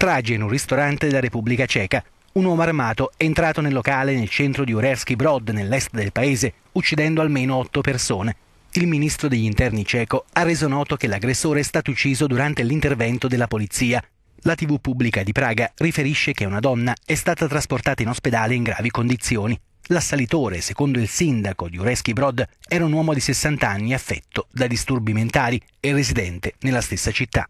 strage in un ristorante della Repubblica Ceca. Un uomo armato è entrato nel locale nel centro di Orersky Brod, nell'est del paese, uccidendo almeno otto persone. Il ministro degli interni ceco ha reso noto che l'aggressore è stato ucciso durante l'intervento della polizia. La TV pubblica di Praga riferisce che una donna è stata trasportata in ospedale in gravi condizioni. L'assalitore, secondo il sindaco di Ureski Brod, era un uomo di 60 anni affetto da disturbi mentali e residente nella stessa città.